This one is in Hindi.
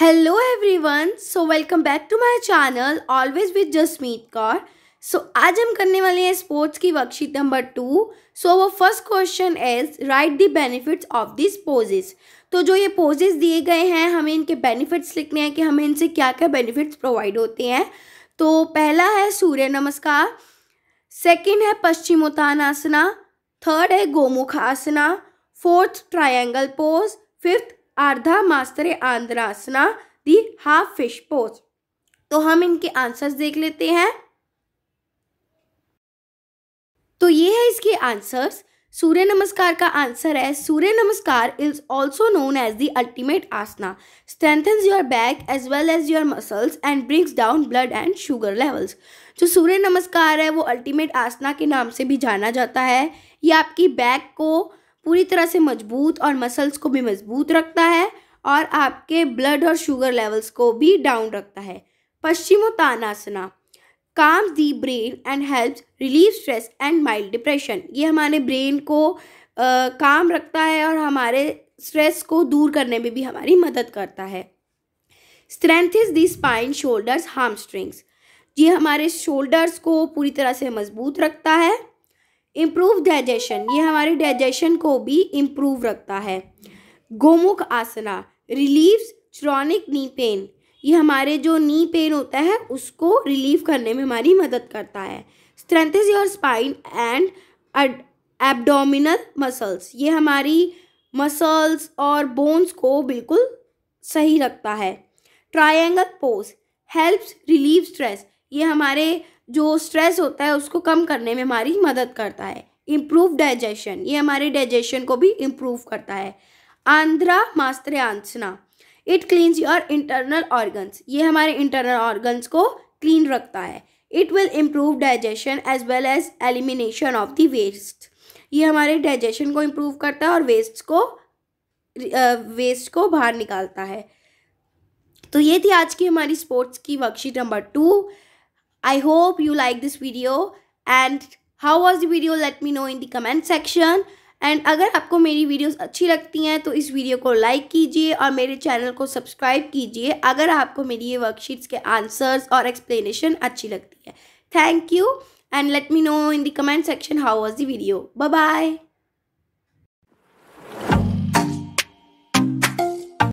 hello everyone so welcome back to my channel always with Jasmeet Kaur so आज हम करने वाले हैं स्पोर्ट्स की वर्कशीट नंबर टू सो वो first question is right the benefits of this poses तो जो ये पोजेस दिए गए हैं हमें इनके बेनिफिट्स लिखने हैं कि हमें इनसे क्या क्या बेनिफिट्स प्रोवाइड होते हैं तो पहला है सूर्य नमस्कार सेकेंड है आसना थर्ड है Gomukh asana fourth triangle pose fifth Ardha Matsyendrasana the half fish pose तो हम इनके आंसर्स देख लेते हैं तो ये है इसके आंसर्स सूर्य नमस्कार का आंसर है Surya Namaskar is also known as the ultimate asana strengthens your back as well as your muscles and brings down blood and sugar levels जो सूर्य नमस्कार है वो अल्टीमेट आसना के नाम से भी जाना जाता है ये आपकी बैक को पूरी तरह से मजबूत और मसल्स को भी मजबूत रखता है और आपके ब्लड और शुगर लेवल्स को भी डाउन रखता है Paschimottanasana calms the brain and helps relieve stress and mild depression ये हमारे ब्रेन को आ, काम रखता है और हमारे स्ट्रेस को दूर करने में भी हमारी मदद करता है strength is the spine shoulders hamstrings ये हमारे शोल्डर्स को पूरी तरह से मजबूत रखता है इम्प्रूव डाइजेशन ये हमारे डाइजेशन को भी इम्प्रूव रखता है Gomukh asana relieves chronic knee pain ये हमारे जो नी पेन होता है उसको रिलीव करने में हमारी मदद करता है strengths your spine and abdominal muscles ये हमारी मसल्स और बोन्स को बिल्कुल सही रखता है triangle pose helps relieve stress ये हमारे जो स्ट्रेस होता है उसको कम करने में हमारी मदद करता है इम्प्रूव डाइजेशन ये हमारे डाइजेशन को भी इम्प्रूव करता है आंध्रा Matsya asana it cleans your internal organs ये हमारे इंटरनल ऑर्गन्स को क्लीन रखता है it will improve digestion as well as elimination of the waste ये हमारे डाइजेशन को इम्प्रूव करता है और वेस्ट को वेस्ट को बाहर निकालता है तो ये थी आज की हमारी स्पोर्ट्स की worksheet number two I hope you like this video and how was the video let me know in the comment section and अगर आपको मेरी वीडियोस अच्छी लगती हैं तो इस वीडियो को लाइक कीजिए और मेरे चैनल को सब्सक्राइब कीजिए अगर आपको मेरी ये वर्कशीट्स के आंसर्स और एक्सप्लेनेशन अच्छी लगती है thank you and let me know in the comment section how was the video bye bye